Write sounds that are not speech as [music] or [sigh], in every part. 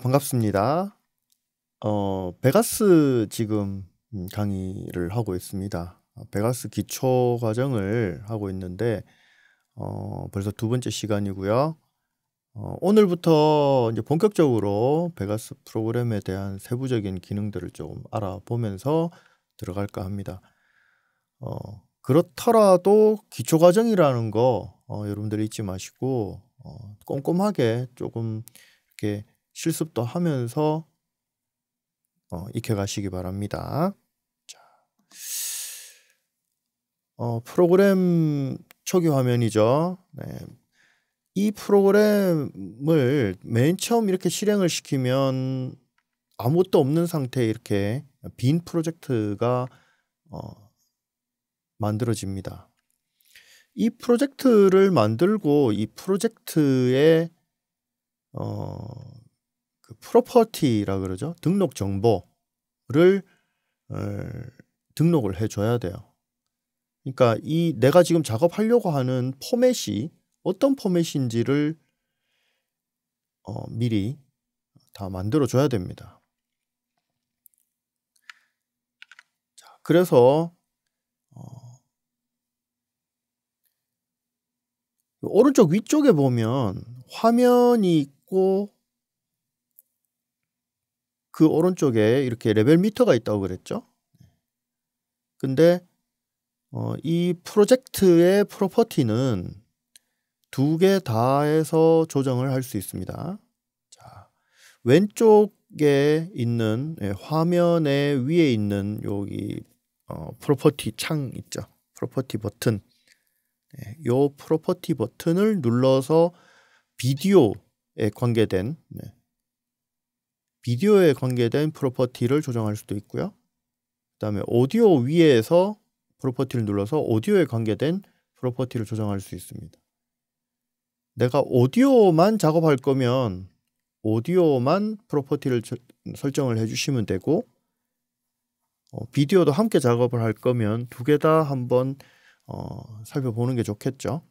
반갑습니다. 어, 베가스 지금 강의를 하고 있습니다. 어, 베가스 기초 과정을 하고 있는데 어, 벌써 두 번째 시간이고요. 어, 오늘부터 이제 본격적으로 베가스 프로그램에 대한 세부적인 기능들을 좀 알아보면서 들어갈까 합니다. 어, 그렇더라도 기초 과정이라는 거 어, 여러분들 잊지 마시고 어, 꼼꼼하게 조금 이렇게 실습도 하면서 어, 익혀가시기 바랍니다. 자, 어, 프로그램 초기 화면이죠. 네. 이 프로그램을 맨 처음 이렇게 실행을 시키면 아무것도 없는 상태에 이렇게 빈 프로젝트가 어, 만들어집니다. 이 프로젝트를 만들고 이 프로젝트의 어, 그 프로퍼티라 그러죠. 등록 정보를 어, 등록을 해줘야 돼요. 그러니까 이 내가 지금 작업하려고 하는 포맷이 어떤 포맷인지를 어, 미리 다 만들어줘야 됩니다. 자, 그래서 어, 오른쪽 위쪽에 보면 화면이 있고 그 오른쪽에 이렇게 레벨 미터가 있다고 그랬죠. 근데 어, 이 프로젝트의 프로퍼티는 두 개 다에서 조정을 할 수 있습니다. 자, 왼쪽에 있는 예, 화면의 위에 있는 여기 어, 프로퍼티 창 있죠. 프로퍼티 버튼. 예, 요 프로퍼티 버튼을 눌러서 비디오에 관계된 예, 비디오에 관계된 프로퍼티를 조정할 수도 있고요. 그다음에 오디오 위에서 프로퍼티를 눌러서 오디오에 관계된 프로퍼티를 조정할 수 있습니다. 내가 오디오만 작업할 거면 오디오만 프로퍼티를 저, 설정을 해주시면 되고 어, 비디오도 함께 작업을 할 거면 두 개 다 한번 어, 살펴보는 게 좋겠죠.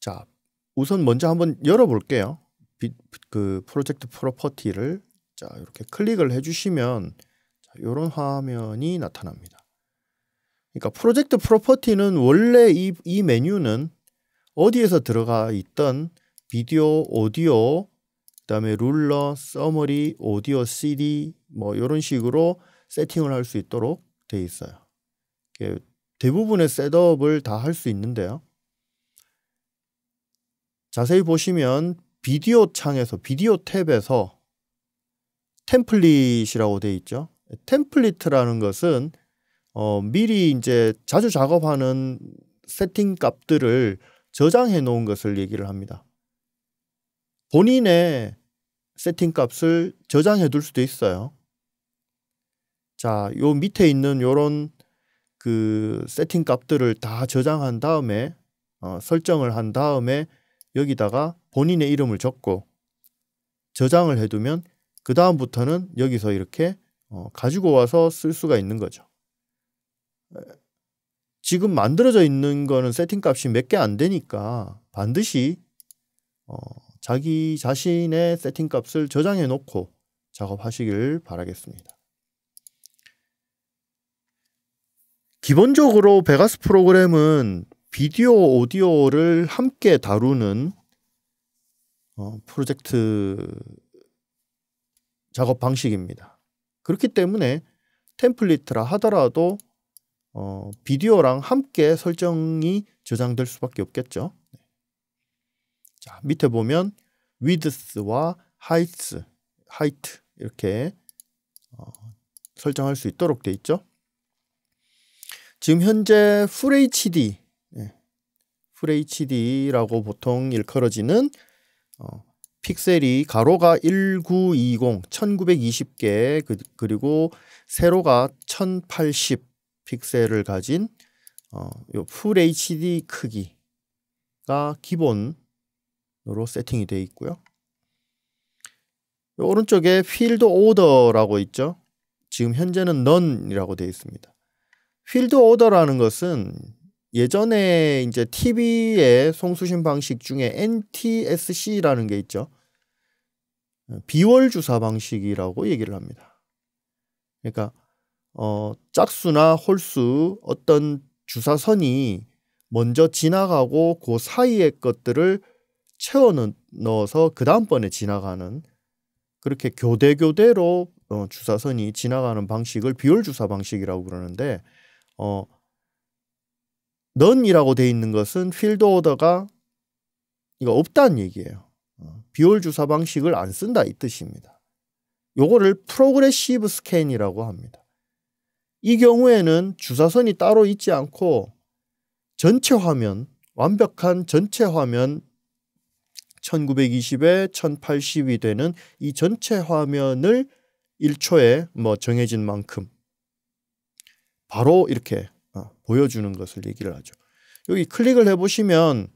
자, 우선 먼저 한번 열어볼게요. 비, 그 프로젝트 프로퍼티를 자 이렇게 클릭을 해주시면 자, 이런 화면이 나타납니다. 그러니까 프로젝트 프로퍼티는 원래 이, 이 메뉴는 어디에서 들어가 있던 비디오, 오디오, 그 다음에 룰러, 서머리, 오디오, CD 뭐 이런 식으로 세팅을 할 수 있도록 돼 있어요. 대부분의 셋업을 다 할 수 있는데요. 자세히 보시면 비디오 창에서 비디오 탭에서 템플릿이라고 돼 있죠. 템플릿이라는 것은 어, 미리 이제 자주 작업하는 세팅 값들을 저장해 놓은 것을 얘기를 합니다. 본인의 세팅 값을 저장해 둘 수도 있어요. 자, 요 밑에 있는 요런 그 세팅 값들을 다 저장한 다음에 어, 설정을 한 다음에 여기다가 본인의 이름을 적고 저장을 해두면 그 다음부터는 여기서 이렇게 어, 가지고 와서 쓸 수가 있는 거죠. 지금 만들어져 있는 거는 세팅 값이 몇 개 안 되니까 반드시 어, 자기 자신의 세팅 값을 저장해 놓고 작업하시길 바라겠습니다. 기본적으로 베가스 프로그램은 비디오 오디오를 함께 다루는 어, 프로젝트 작업 방식입니다. 그렇기 때문에 템플릿이라 하더라도 어, 비디오랑 함께 설정이 저장될 수밖에 없겠죠. 네. 자, 밑에 보면 width와 height, 이렇게 어, 설정할 수 있도록 돼 있죠. 지금 현재 FHD, 네. FHD라고 보통 일컬어지는 어, 픽셀이 가로가 1920, 1920개 그, 그리고 세로가 1080 픽셀을 가진 어, 요 h d 크기가 기본으로 세팅이 되어 있고요. 오른쪽에 필드 오더라고 있죠. 지금 현재는 넌이라고 되어 있습니다. 필드 오더라는 것은 예전에 이제 TV의 송수신 방식 중에 NTSC라는 게 있죠. 비월 주사 방식이라고 얘기를 합니다. 그러니까 어, 짝수나 홀수 어떤 주사선이 먼저 지나가고 그 사이의 것들을 채워 넣어서 그 다음번에 지나가는 그렇게 교대교대로 어, 주사선이 지나가는 방식을 비월 주사 방식이라고 그러는데 어, 넌이라고 돼 있는 것은 필드 오더가 이거 없다는 얘기예요. 어, 비율 주사 방식을 안 쓴다 이 뜻입니다. 요거를 프로그레시브 스캔이라고 합니다. 이 경우에는 주사선이 따로 있지 않고 전체 화면, 완벽한 전체 화면 1920에 1080이 되는 이 전체 화면을 1초에 뭐 정해진 만큼 바로 이렇게 어, 보여주는 것을 얘기를 하죠. 여기 클릭을 해보시면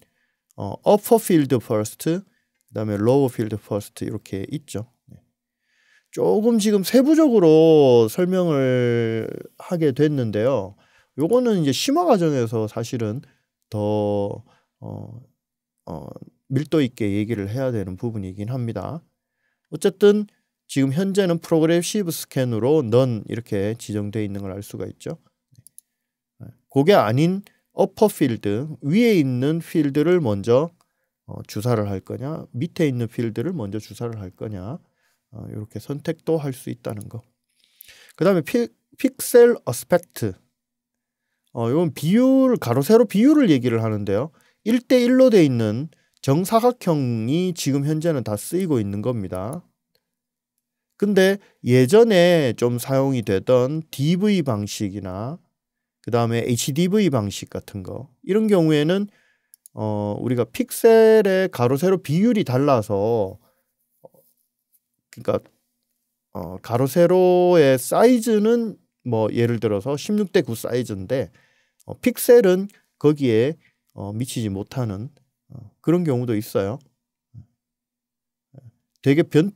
어, upper field first, 그다음에 로우 필드 퍼스트 이렇게 있죠. 네. 조금 지금 세부적으로 설명을 하게 됐는데요. 요거는 이제 심화 과정에서 사실은 더 어, 어, 밀도 있게 얘기를 해야 되는 부분이긴 합니다. 어쨌든 지금 현재는 프로그래시브 스캔으로 넌 이렇게 지정되어 있는 걸 알 수가 있죠. 네. 네. 그게 아닌 어퍼 필드 위에 있는 필드를 먼저 어, 주사를 할 거냐 밑에 있는 필드를 먼저 주사를 할 거냐 어, 이렇게 선택도 할 수 있다는 거. 그 다음에 픽셀 어스펙트 어, 이건 비율 가로 세로 비율을 얘기를 하는데요. 1대1로 돼 있는 정사각형이 지금 현재는 다 쓰이고 있는 겁니다. 근데 예전에 좀 사용이 되던 DV 방식이나 그 다음에 HDV 방식 같은 거 이런 경우에는 어, 우리가 픽셀의 가로 세로 비율이 달라서 그러니까 어, 가로 세로의 사이즈는 뭐 예를 들어서 16대 9 사이즈인데 어, 픽셀은 거기에 어, 미치지 못하는 어, 그런 경우도 있어요. 되게 변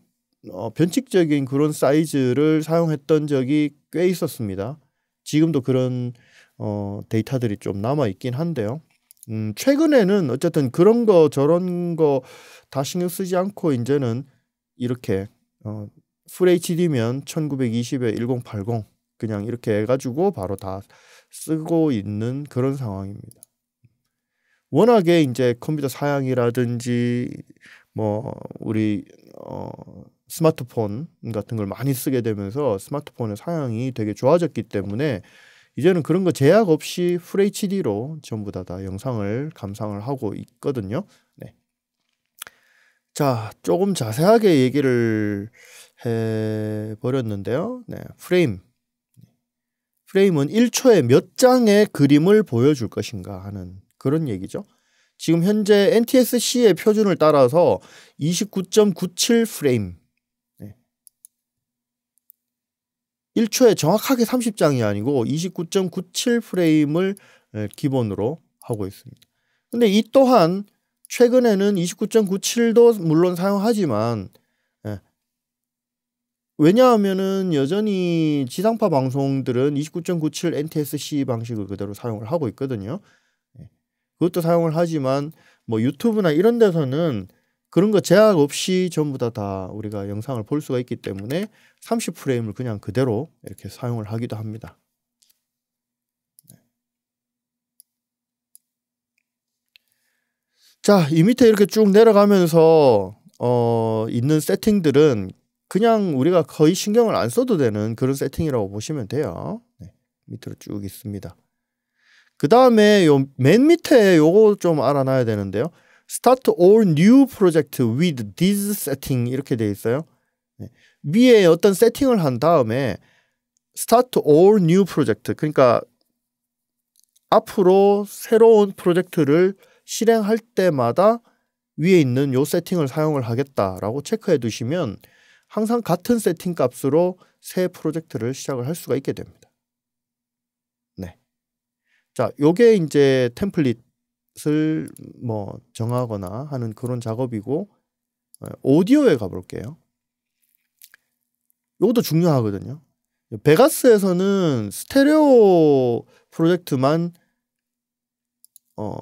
어, 변칙적인 그런 사이즈를 사용했던 적이 꽤 있었습니다. 지금도 그런 어, 데이터들이 좀 남아 있긴 한데요. 음, 최근에는 어쨌든 그런 거 저런 거 다 신경 쓰지 않고 이제는 이렇게 어, FHD면 1920에 1080 그냥 이렇게 해가지고 바로 다 쓰고 있는 그런 상황입니다. 워낙에 이제 컴퓨터 사양이라든지 뭐 우리 어 스마트폰 같은 걸 많이 쓰게 되면서 스마트폰의 사양이 되게 좋아졌기 때문에 이제는 그런 거 제약 없이 FHD로 전부 다, 다 영상을 감상을 하고 있거든요. 네. 자, 조금 자세하게 얘기를 해 버렸는데요. 네, 프레임. 프레임은 1초에 몇 장의 그림을 보여줄 것인가 하는 그런 얘기죠. 지금 현재 NTSC의 표준을 따라서 29.97 프레임 1초에 정확하게 30장이 아니고 29.97 프레임을 예, 기본으로 하고 있습니다. 근데 이 또한 최근에는 29.97도 물론 사용하지만 예, 왜냐하면은 여전히 지상파 방송들은 29.97 NTSC 방식을 그대로 사용을 하고 있거든요. 예, 그것도 사용을 하지만 뭐 유튜브나 이런 데서는 그런 거 제약 없이 전부 다, 다 우리가 영상을 볼 수가 있기 때문에 30프레임을 그냥 그대로 이렇게 사용을 하기도 합니다. 네. 자, 이 밑에 이렇게 쭉 내려가면서 어, 있는 세팅들은 그냥 우리가 거의 신경을 안 써도 되는 그런 세팅이라고 보시면 돼요. 네, 밑으로 쭉 있습니다. 그 다음에 요 맨 밑에 요거 좀 알아놔야 되는데요. Start all new project with this setting 이렇게 되어 있어요. 네. 위에 어떤 세팅을 한 다음에 Start all new project 그러니까 앞으로 새로운 프로젝트를 실행할 때마다 위에 있는 요 세팅을 사용을 하겠다라고 체크해 두시면 항상 같은 세팅 값으로 새 프로젝트를 시작을 할 수가 있게 됩니다. 네. 자, 요게 이제 템플릿 을뭐 정하거나 하는 그런 작업이고 어, 오디오에 가볼게요. 이것도 중요하거든요. 베가스에서는 스테레오 프로젝트만 어,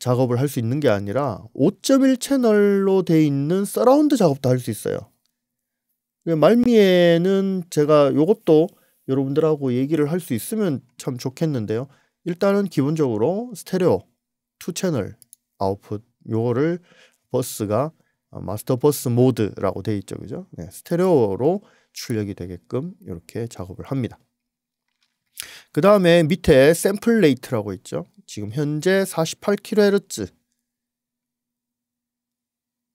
작업을 할 수 있는 게 아니라 5.1 채널로 돼 있는 서라운드 작업도 할 수 있어요. 말미에는 제가 이것도 여러분들하고 얘기를 할 수 있으면 참 좋겠는데요. 일단은 기본적으로 스테레오 추 채널 아웃풋 요거를 버스가 어, 마스터 버스 모드라고 돼 있죠. 그죠? 네, 스테레오로 출력이 되게끔 이렇게 작업을 합니다. 그 다음에 밑에 샘플 레이트라고 있죠. 지금 현재 48kHz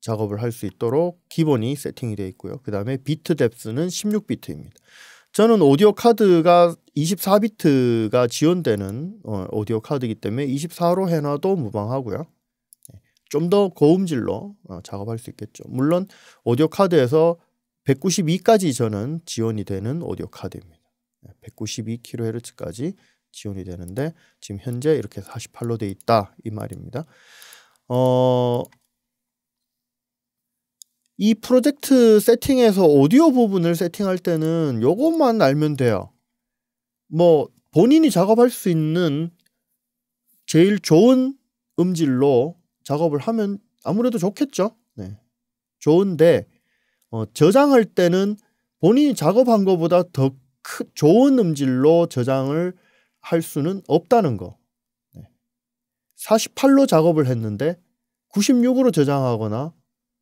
작업을 할 수 있도록 기본이 세팅이 되어 있고요. 그 다음에 비트 뎁스는 16비트입니다. 저는 오디오 카드가 24비트가 지원되는 어, 오디오 카드이기 때문에 24로 해놔도 무방하고요. 네, 좀더 고음질로 어, 작업할 수 있겠죠. 물론 오디오 카드에서 192까지 저는 지원이 되는 오디오 카드입니다. 192kHz까지 지원이 되는데 지금 현재 이렇게 48로 돼 있다 이 말입니다. 어, 이 프로젝트 세팅에서 오디오 부분을 세팅할 때는 이것만 알면 돼요. 뭐 본인이 작업할 수 있는 제일 좋은 음질로 작업을 하면 아무래도 좋겠죠. 네. 좋은데 어, 저장할 때는 본인이 작업한 것보다 더 크, 좋은 음질로 저장을 할 수는 없다는 거. 48로 작업을 했는데 96으로 저장하거나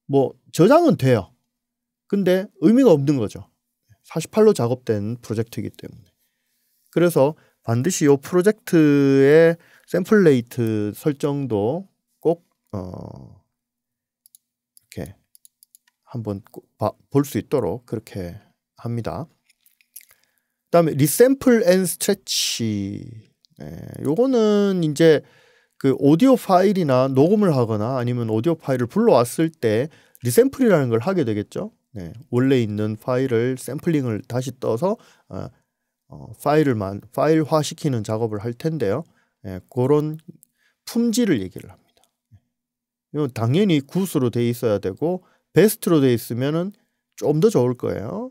뭐 저장은 돼요. 근데 의미가 없는 거죠. 48로 작업된 프로젝트이기 때문에. 그래서 반드시 이 프로젝트의 샘플 레이트 설정도 꼭 어, 이렇게 한번 볼 수 있도록 그렇게 합니다. 그다음에 리샘플 앤 스트레치. 이거는 이제 그 오디오 파일이나 녹음을 하거나 아니면 오디오 파일을 불러왔을 때 리샘플이라는 걸 하게 되겠죠. 네, 원래 있는 파일을 샘플링을 다시 떠서 어, 어, 파일을 만, 파일화 시키는 작업을 할 텐데요. 예, 그런 품질을 얘기를 합니다. 네. 당연히 굿으로 돼 있어야 되고 베스트로 돼 있으면은 좀 더 좋을 거예요.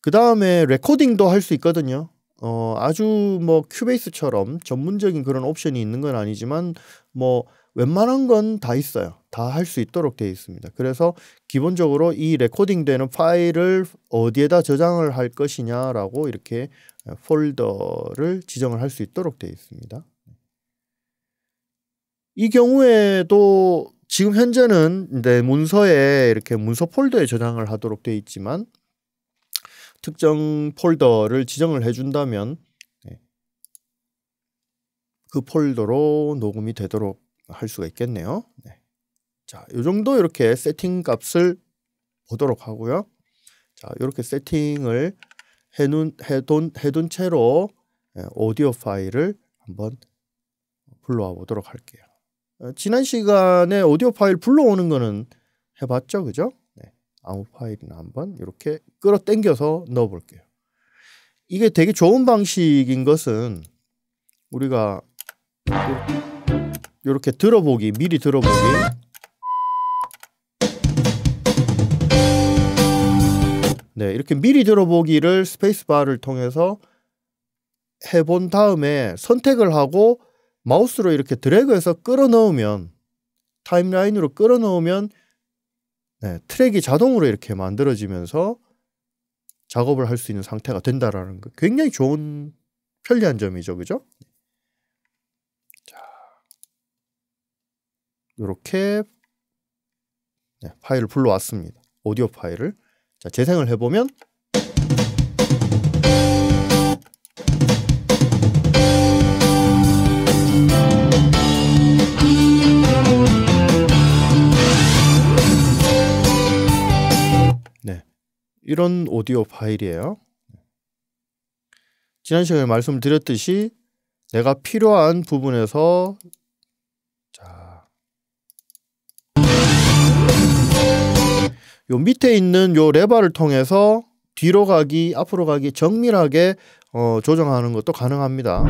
그 다음에 레코딩도 할 수 있거든요. 어, 아주 뭐 큐베이스처럼 전문적인 그런 옵션이 있는 건 아니지만 뭐 웬만한 건 다 있어요. 다 할 수 있도록 되어 있습니다. 그래서 기본적으로 이 레코딩 되는 파일을 어디에다 저장을 할 것이냐라고 이렇게 폴더를 지정을 할 수 있도록 되어 있습니다. 이 경우에도 지금 현재는 내 문서에 이렇게 문서 폴더에 저장을 하도록 되어 있지만 특정 폴더를 지정을 해준다면 예, 그 폴더로 녹음이 되도록 할 수가 있겠네요. 네. 자, 이 정도 이렇게 세팅 값을 보도록 하고요. 자, 이렇게 세팅을 해둔, 해둔, 해둔 채로 예, 오디오 파일을 한번 불러와 보도록 할게요. 어, 지난 시간에 오디오 파일 불러오는 거는 해봤죠, 그죠? 아무 파일이나 한번 이렇게 끌어당겨서 넣어볼게요. 이게 되게 좋은 방식인 것은 우리가 이렇게 들어보기 미리 들어보기 네 이렇게 미리 들어보기를 스페이스바를 통해서 해본 다음에 선택을 하고 마우스로 이렇게 드래그해서 끌어 넣으면 타임라인으로 끌어 넣으면 네, 트랙이 자동으로 이렇게 만들어지면서 작업을 할 수 있는 상태가 된다라는 거 굉장히 좋은 편리한 점이죠, 그죠? 자, 이렇게 네, 파일을 불러왔습니다. 오디오 파일을 자, 재생을 해보면 이런 오디오 파일이에요. 지난 시간에 말씀드렸듯이 내가 필요한 부분에서 자, 요 밑에 있는 요 레버를 통해서 뒤로 가기, 앞으로 가기 정밀하게 어, 조정하는 것도 가능합니다.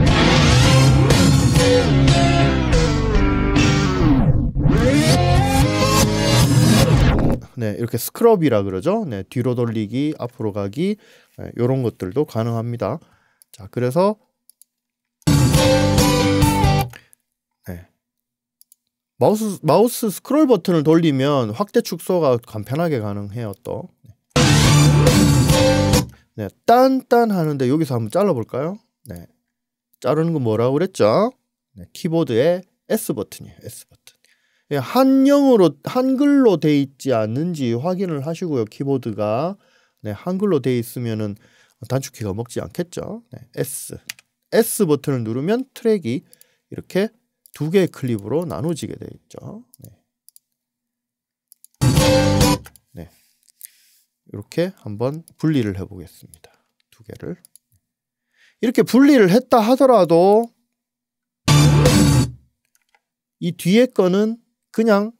네, 이렇게 스크럽이라 그러죠. 네, 뒤로 돌리기, 앞으로 가기 네, 이런 것들도 가능합니다. 자, 그래서 네. 마우스 마우스 스크롤 버튼을 돌리면 확대 축소가 간편하게 가능해요. 또 네, 네 딴딴 하는데 여기서 한번 잘라볼까요? 네, 자르는 거 뭐라고 그랬죠? 네, 키보드의 S 버튼이에요. S 버튼. 예, 한영으로 한글로 돼 있지 않는지 확인을 하시고요. 키보드가 네, 한글로 돼 있으면은 단축키가 먹지 않겠죠. 네, S S 버튼을 누르면 트랙이 이렇게 두 개의 클립으로 나눠지게 되어 있죠. 네. 네. 이렇게 한번 분리를 해 보겠습니다. 두 개를 이렇게 분리를 했다 하더라도 이 뒤에 거는 그냥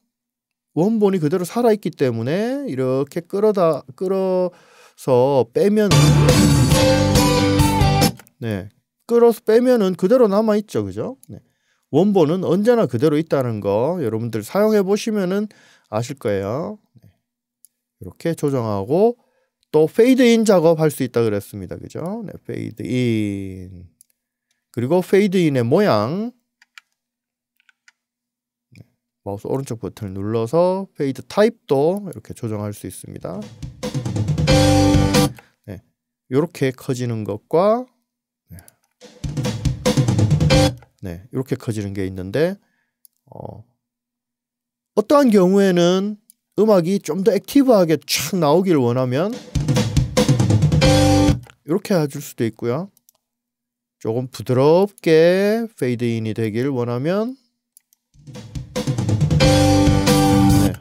원본이 그대로 살아있기 때문에 이렇게 끌어다 끌어서 빼면 네 끌어서 빼면은 그대로 남아 있죠, 그죠? 네. 원본은 언제나 그대로 있다는 거 여러분들 사용해 보시면은 아실 거예요. 네. 이렇게 조정하고 또 페이드인 작업할 수 있다 그랬습니다, 그죠? 네, 페이드인 그리고 페이드인의 모양 마우스 오른쪽 버튼을 눌러서 페이드 타입도 이렇게 조정할 수 있습니다. 네, 이렇게 커지는 것과 네, 이렇게 네, 커지는 게 있는데 어, 어떠한 경우에는 음악이 좀 더 액티브하게 촥 나오길 원하면 이렇게 해줄 수도 있고요. 조금 부드럽게 페이드인이 되길 원하면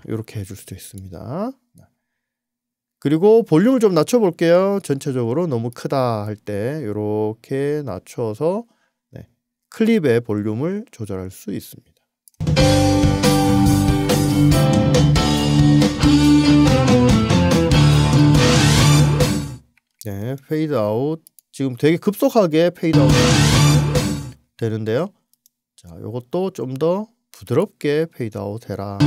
이렇게 해줄 수도 있습니다. 네. 그리고 볼륨을 좀 낮춰볼게요. 전체적으로 너무 크다 할 때 이렇게 낮춰서 네, 클립의 볼륨을 조절할 수 있습니다. 네, 페이드 아웃 지금 되게 급속하게 페이드 아웃 되는데요. 자, 이것도좀 더 부드럽게 페이드 아웃 해라.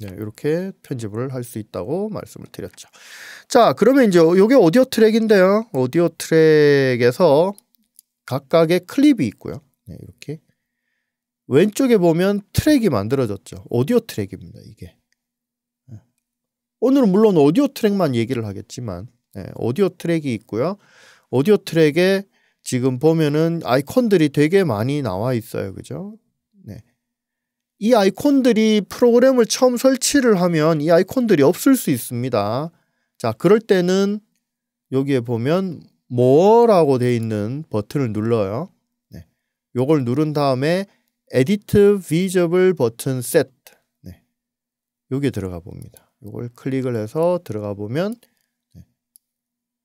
네, 이렇게 편집을 할 수 있다고 말씀을 드렸죠. 자, 그러면 이제 이게 오디오 트랙인데요. 오디오 트랙에서 각각의 클립이 있고요. 네, 이렇게 왼쪽에 보면 트랙이 만들어졌죠. 오디오 트랙입니다. 이게 네. 오늘은 물론 오디오 트랙만 얘기를 하겠지만 네, 오디오 트랙이 있고요. 오디오 트랙에 지금 보면은 아이콘들이 되게 많이 나와 있어요. 그죠? 네. 이 아이콘들이 프로그램을 처음 설치를 하면 이 아이콘들이 없을 수 있습니다. 자, 그럴 때는 여기에 보면 뭐라고 돼 있는 버튼을 눌러요. 네. 요걸 누른 다음에 Edit Visible 버튼 Set 네. 여기에 들어가 봅니다. 요걸 클릭을 해서 들어가 보면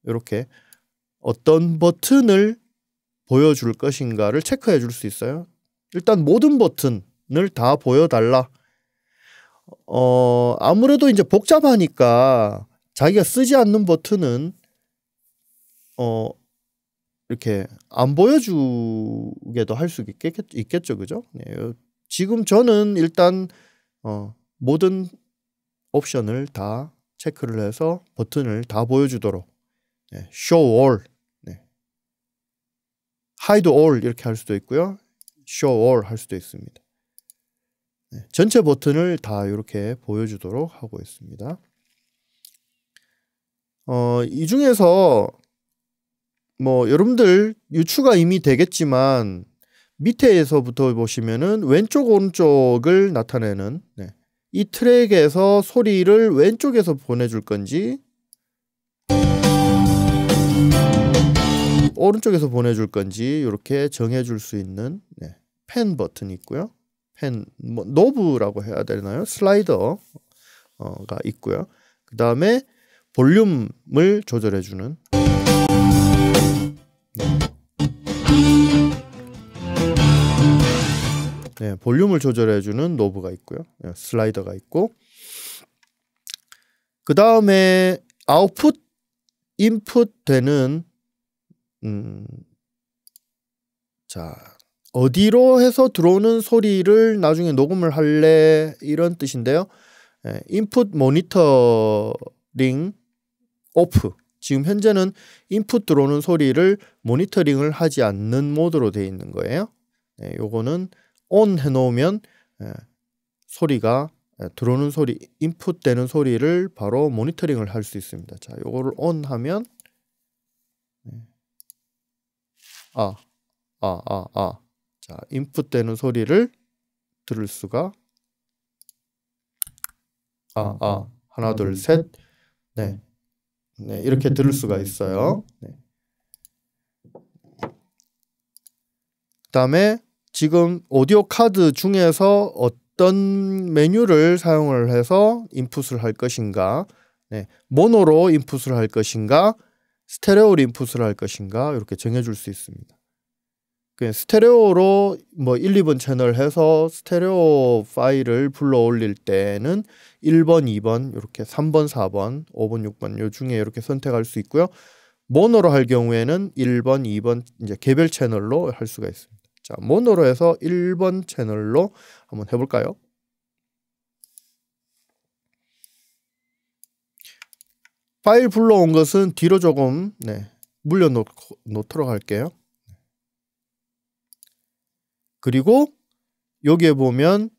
이렇게 네. 어떤 버튼을 보여줄 것인가를 체크해 줄 수 있어요. 일단 모든 버튼 부분을 다 보여달라. 어, 아무래도 이제 복잡하니까 자기가 쓰지 않는 버튼은 어, 이렇게 안 보여주게도 할 수 있겠, 죠 그죠? 네, 지금 저는 일단 어, 모든 옵션을 다 체크를 해서 버튼을 다 보여주도록 네, show all, 네. hide all 이렇게 할 수도 있고요, show all 할 수도 있습니다. 네, 전체 버튼을 다 이렇게 보여주도록 하고 있습니다. 어, 이 중에서 뭐 여러분들 유추가 이미 되겠지만 밑에에서부터 보시면은 왼쪽 오른쪽을 나타내는 네. 이 트랙에서 소리를 왼쪽에서 보내줄 건지 오른쪽에서 보내줄 건지 이렇게 정해줄 수 있는 네. 펜 버튼이 있고요. 펜, 뭐 노브라고 해야 되나요? 슬라이더가 있고요. 그 다음에 볼륨을 조절해주는 네. 네, 볼륨을 조절해주는 노브가 있고요. 네, 슬라이더가 있고 그 다음에 아웃풋, 인풋 되는 음, 자 어디로 해서 들어오는 소리를 나중에 녹음을 할래 이런 뜻인데요. 예, 인풋 모니터링 오프 지금 현재는 인풋 들어오는 소리를 모니터링을 하지 않는 모드로 되어 있는 거예요. 예, 요거는 on 해놓으면 예, 소리가 예, 들어오는 소리 인풋 되는 소리를 바로 모니터링을 할 수 있습니다. 자, 요거를 on 하면 아아아 예. 아, 아, 아. 아. 자, 인풋되는 소리를 들을 수가 아, 음, 아, 음. 하나, 둘, 셋. 네. 음. 네, 이렇게 들을 수가 있어요. 네. 그다음에 지금 오디오 카드 중에서 어떤 메뉴를 사용을 해서 인풋을 할 것인가? 네, 모노로 인풋을 할 것인가? 스테레오로 인풋을 할 것인가? 이렇게 정해 줄수 있습니다. 그 스테레오로 뭐 1, 2번 채널 해서 스테레오 파일을 불러 올릴 때는 1번, 2번, 이렇게 3번, 4번, 5번, 6번 요 중에 이렇게 선택할 수 있고요. 모노로 할 경우에는 1번, 2번 이제 개별 채널로 할 수가 있습니다. 자, 모노로 해서 1번 채널로 한번 해 볼까요? 파일 불러온 것은 뒤로 조금 네, 물려 놓도록 할게요. 그리고 여기에 보면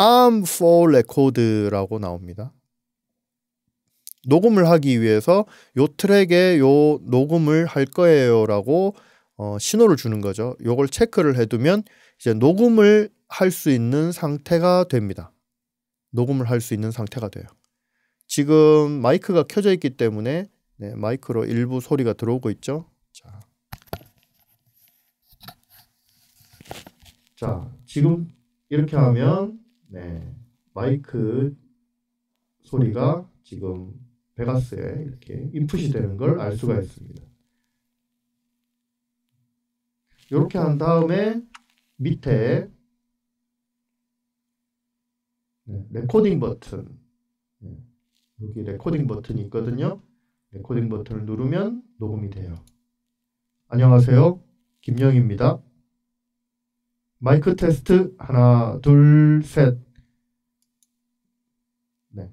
a r m for record라고 나옵니다. 녹음을 하기 위해서 요 트랙에 요 녹음을 할 거예요라고 어, 신호를 주는 거죠. 요걸 체크를 해두면 이제 녹음을 할 수 있는 상태가 됩니다. 녹음을 할 수 있는 상태가 돼요. 지금 마이크가 켜져 있기 때문에 네, 마이크로 일부 소리가 들어오고 있죠. 자, 자, 지금 이렇게 하면 네, 마이크 소리가 지금 베가스에 이렇게 인풋이 되는 걸 알 수가 있습니다. 이렇게 한 다음에 밑에 레코딩 네, 버튼 네, 여기 레코딩 버튼이 있거든요. 레코딩 버튼을 누르면 녹음이 돼요. 안녕하세요. 김영입니다. 마이크 테스트 하나 둘 셋. 네.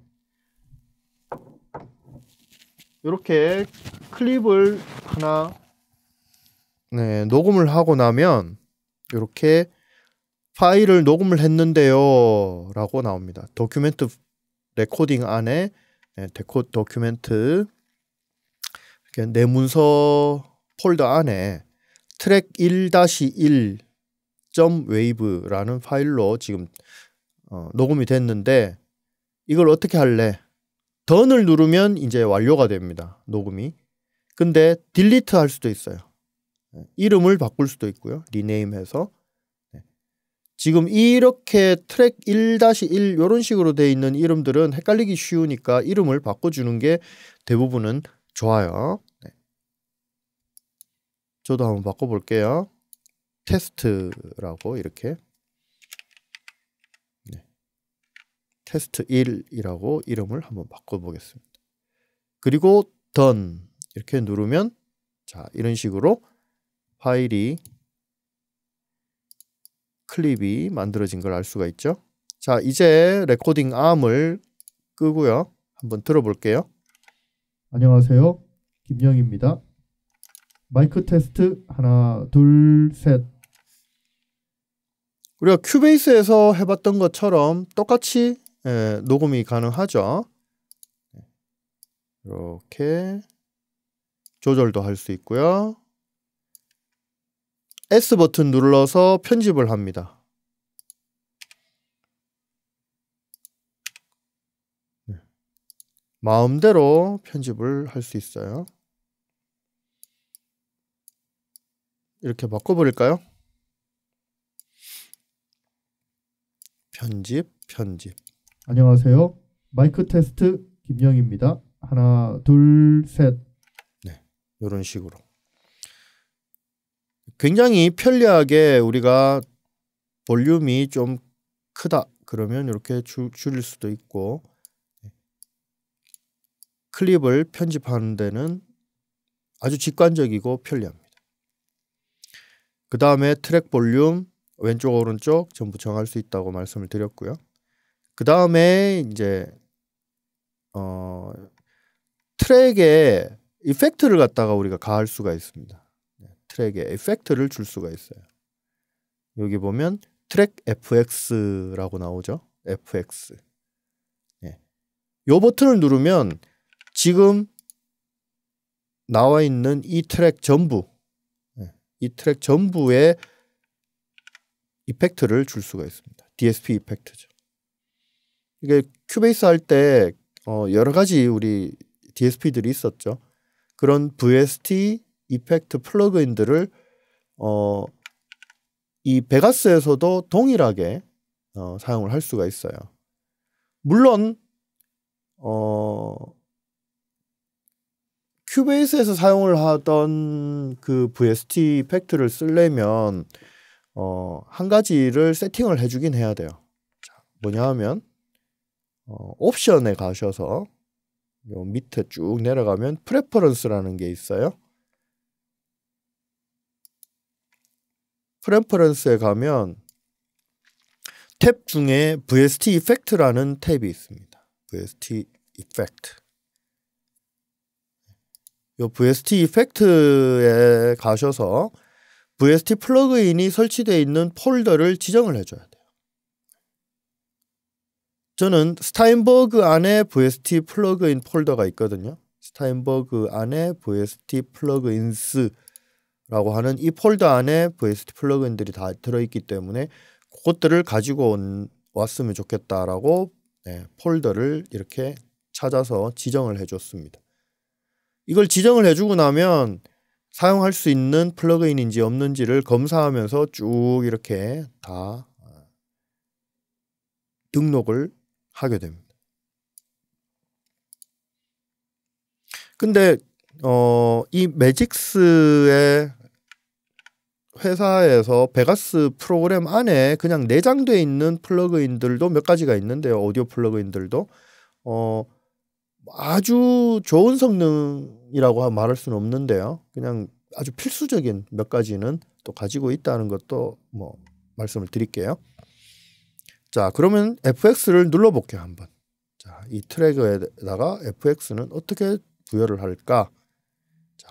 이렇게 클립을 하나 네, 녹음을 하고 나면 이렇게 파일을 녹음을 했는데요. 라고 나옵니다. 도큐멘트 레코딩 안에 네, 데코 도큐멘트 내 네 문서 폴더 안에 트랙 1-1 w a v 라는 파일로 지금 어, 녹음이 됐는데 이걸 어떻게 할래? 던을 누르면 이제 완료가 됩니다. 녹음이. 근데 딜리트 할 수도 있어요. 네, 이름을 바꿀 수도 있고요. 리네임 해서. 네. 지금 이렇게 트랙 1-1 이런 식으로 되어 있는 이름들은 헷갈리기 쉬우니까 이름을 바꿔주는 게 대부분은 좋아요. 네. 저도 한번 바꿔볼게요. 테스트라고 이렇게 네. 테스트 1이라고 이름을 한번 바꿔보겠습니다. 그리고 done 이렇게 누르면 자 이런 식으로 파일이 클립이 만들어진 걸 알 수가 있죠. 자 이제 레코딩 암을 끄고요. 한번 들어볼게요. 안녕하세요. 김영입니다. 마이크 테스트 하나 둘 셋. 우리가 큐베이스에서 해봤던 것처럼 똑같이 예, 녹음이 가능하죠. 네. 이렇게 조절도 할 수 있고요. S 버튼 눌러서 편집을 합니다. 네. 마음대로 편집을 할 수 있어요. 이렇게 바꿔버릴까요? 편집, 편집. 안녕하세요. 마이크 테스트 김영입니다. 하나, 둘, 셋. 네, 이런 식으로. 굉장히 편리하게 우리가 볼륨이 좀 크다 그러면 이렇게 줄, 줄일 수도 있고 네. 클립을 편집하는 데는 아주 직관적이고 편리합니다. 그 다음에 트랙 볼륨, 왼쪽 오른쪽 전부 정할 수 있다고 말씀을 드렸고요. 그 다음에 이제 어 트랙에 이펙트를 갖다가 우리가 가할 수가 있습니다. 네, 트랙에 이펙트를 줄 수가 있어요. 여기 보면 트랙 fx라고 나오죠. fx. 예. 요 버튼을 누르면 지금 나와 있는 이 트랙 전부 네, 이 트랙 전부에 이펙트를 줄 수가 있습니다. DSP 이펙트죠. 이게 큐베이스 할때 어, 여러 가지 우리 DSP들이 있었죠. 그런 VST 이펙트 플러그인들을 어, 이 베가스에서도 동일하게 어, 사용을 할 수가 있어요. 물론 어, 큐베이스에서 사용을 하던 그 VST 팩트를 쓰려면 어, 한 가지를 세팅을 해주긴 해야 돼요. 뭐냐 하면, 어, 옵션에 가셔서 요 밑에 쭉 내려가면 프레퍼런스라는 게 있어요. 프레퍼런스에 가면 탭 중에 VST e f f e c t 라는 탭이 있습니다. VST Effect. 요 VST e f f e c t 에 가셔서 VST 플러그인이 설치되어 있는 폴더를 지정을 해줘야 돼요. 저는 스타인버그 안에 VST 플러그인 폴더가 있거든요. 스타인버그 안에 VST 플러그인스라고 하는 이 폴더 안에 VST 플러그인들이 다 들어있기 때문에 그것들을 가지고 온, 왔으면 좋겠다라고 네, 폴더를 이렇게 찾아서 지정을 해줬습니다. 이걸 지정을 해주고 나면 사용할 수 있는 플러그인인지 없는지를 검사하면서 쭉 이렇게 다 어, 등록을 하게 됩니다. 근데 어, 이 매직스의 회사에서 베가스 프로그램 안에 그냥 내장되어 있는 플러그인들도 몇 가지가 있는데요. 오디오 플러그인들도 어, 뭐 아주 좋은 성능이라고 말할 수는 없는데요. 그냥 아주 필수적인 몇 가지는 또 가지고 있다는 것도 뭐 말씀을 드릴게요. 자, 그러면 FX를 눌러볼게요, 한번. 자, 이 트래그에다가 FX는 어떻게 부여를 할까? 자.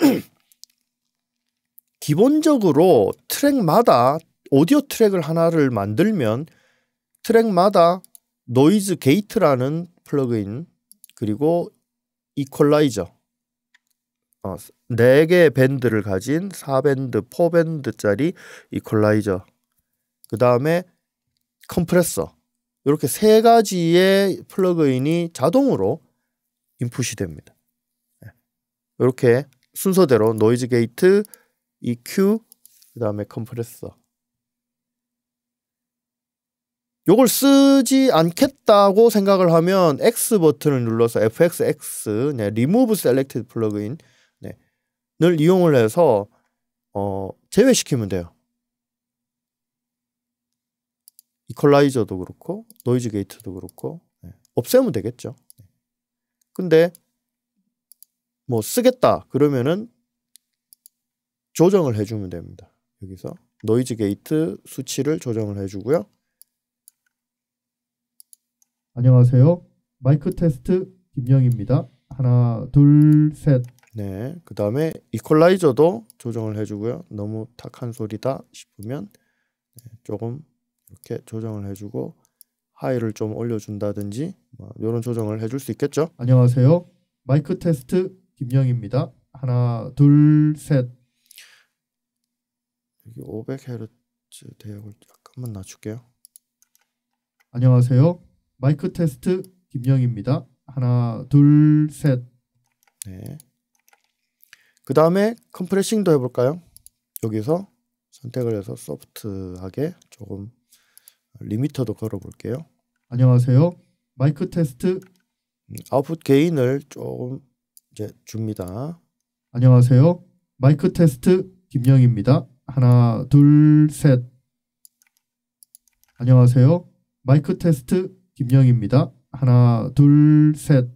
[clears throat] 기본적으로 트랙마다 오디오 트랙을 하나를 만들면 트랙마다 노이즈 게이트라는 플러그인 그리고 이퀄라이저 어, 4개의 밴드를 가진 4밴드, 4밴드짜리 이퀄라이저 그 다음에 컴프레서 이렇게 세 가지의 플러그인이 자동으로 인풋이 됩니다. 이렇게 예. 순서대로 노이즈 게이트, EQ, 그 다음에 컴프레서 요걸 쓰지 않겠다고 생각을 하면 X 버튼을 눌러서 fxx 네, remove selected 플러그인을 네, 이용을 해서 어, 제외시키면 돼요. 이퀄라이저도 그렇고 노이즈 게이트도 그렇고 네, 없애면 되겠죠. 근데 뭐 쓰겠다 그러면은 조정을 해주면 됩니다. 여기서 노이즈 게이트 수치를 조정을 해주고요. 안녕하세요. 마이크 테스트 김영입니다. 하나, 둘, 셋. 네. 그 다음에 이퀄라이저도 조정을 해주고요. 너무 탁한 소리다 싶으면 네, 조금 이렇게 조정을 해주고 하이를 좀 올려준다든지 뭐 이런 조정을 해줄 수 있겠죠. 안녕하세요. 마이크 테스트 김영입니다. 하나, 둘, 셋. 여기 500Hz 대역을 잠깐만 낮출게요. 안녕하세요. 마이크 테스트 김영입니다. 하나 둘 셋. 네. 그 다음에 컴프레싱도 해볼까요? 여기서 선택을 해서 소프트하게 조금 리미터도 걸어볼게요. 안녕하세요. 마이크 테스트 음, 아웃풋 게인을 조금 이제 줍니다. 안녕하세요. 마이크 테스트 김영입니다. 하나 둘 셋. 안녕하세요. 마이크 테스트 김영입니다. 하나, 둘, 셋.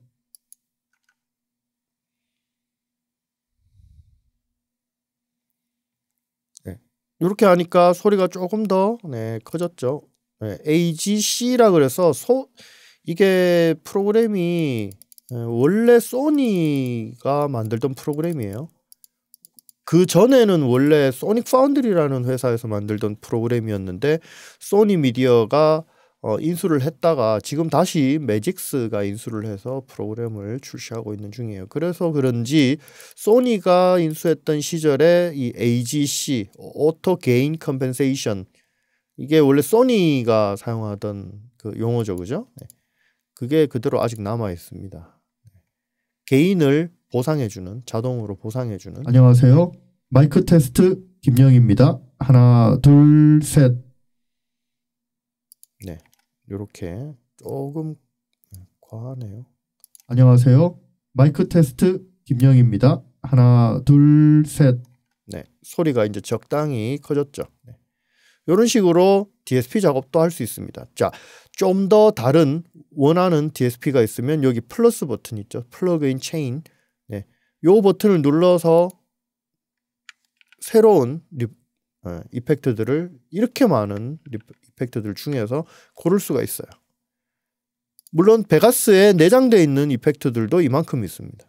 이렇게 네. 하니까 소리가 조금 더 네, 커졌죠. 네, AGC라 그래서 소 이게 프로그램이 네, 원래 소니가 만들던 프로그램이에요. 그 전에는 원래 소닉 파운드리라는 회사에서 만들던 프로그램이었는데 소니 미디어가 어, 인수를 했다가 지금 다시 매직스가 인수를 해서 프로그램을 출시하고 있는 중이에요. 그래서 그런지 소니가 인수했던 시절에 이 AGC 오토 게인 컴펜세이션 이게 원래 소니가 사용하던 그 용어죠, 그죠? 네. 그게 그대로 아직 남아 있습니다. 개인을 네. 보상해주는 자동으로 보상해주는 안녕하세요 마이크 테스트 김영입니다 하나 둘셋 이렇게 조금 네, 과하네요. 안녕하세요. 마이크 테스트 김영입니다. 하나, 둘, 셋. 네, 소리가 이제 적당히 커졌죠. 네. 이런 식으로 DSP 작업도 할 수 있습니다. 자, 좀 더 다른 원하는 DSP가 있으면 여기 플러스 버튼 있죠. 플러그인 체인. 네, 요 버튼을 눌러서 새로운 예, 이펙트들을 이렇게 많은 이펙트들 중에서 고를 수가 있어요. 물론 베가스에 내장되어 있는 이펙트들도 이만큼 있습니다.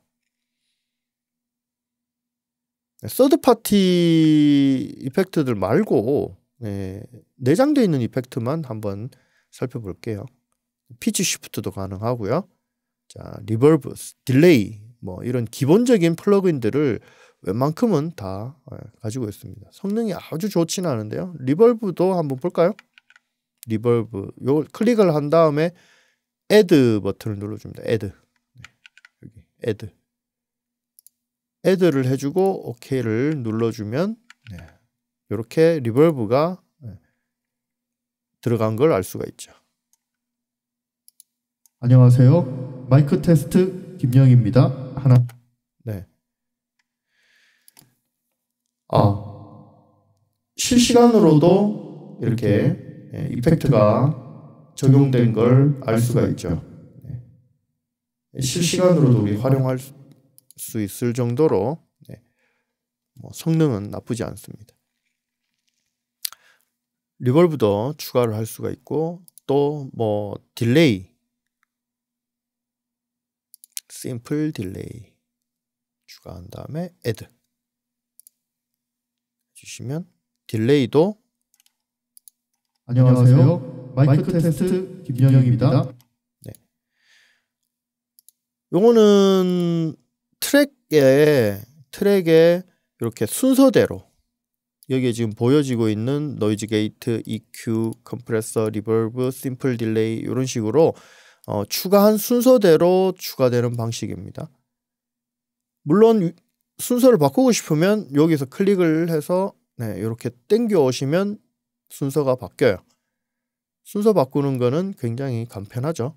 서드 예, 파티 이펙트들 말고 네, 예, 내장되어 있는 이펙트만 한번 살펴볼게요. 피치 시프트도 가능하고요. 자, 리버브, 딜레이 뭐 이런 기본적인 플러그인들을 웬만큼은 다 예, 가지고 있습니다. 성능이 아주 좋지는 않은데요. 리벌브도 한번 볼까요? 리벌브 요 클릭을 한 다음에 a 드 버튼을 눌러줍니다. a 드 d 네, 여기 add a 를 해주고 OK를 눌러주면 이렇게 네, 리벌브가 네, 들어간 걸 알 수가 있죠. 안녕하세요. 마이크 테스트 김영입니다. 하나. 아, 실시간으로도 이렇게 예, 이펙트가 적용된 걸 알 수가 있죠. 예, 실시간으로도 우리 활용할 수 있을 정도로 예, 뭐 성능은 나쁘지 않습니다. 리볼브도 추가를 할 수가 있고 또 뭐 딜레이 심플 딜레이 추가한 다음에 add 주시면 딜레이도 안녕하세요. 마이크 테스트 김영입니다. 네. 요거는 트랙에 트랙에 이렇게 순서대로 여기에 지금 보여지고 있는 노이즈 게이트, EQ, 컴프레서, 리버브, 심플 딜레이 이런 식으로 어, 추가한 순서대로 추가되는 방식입니다. 물론 순서를 바꾸고 싶으면 여기서 클릭을 해서 네, 이렇게 땡겨 오시면 순서가 바뀌어요. 순서 바꾸는 거는 굉장히 간편하죠.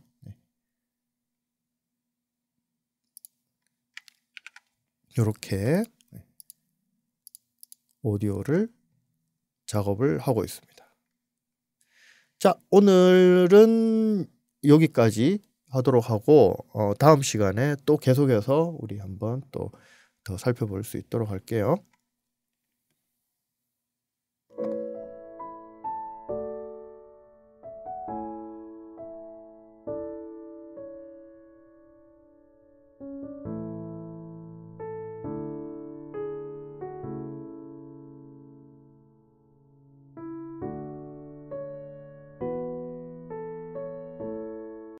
이렇게 네. 네, 오디오를 작업을 하고 있습니다. 자, 오늘은 여기까지 하도록 하고 어, 다음 시간에 또 계속해서 우리 한번 또더 살펴볼 수 있도록 할게요.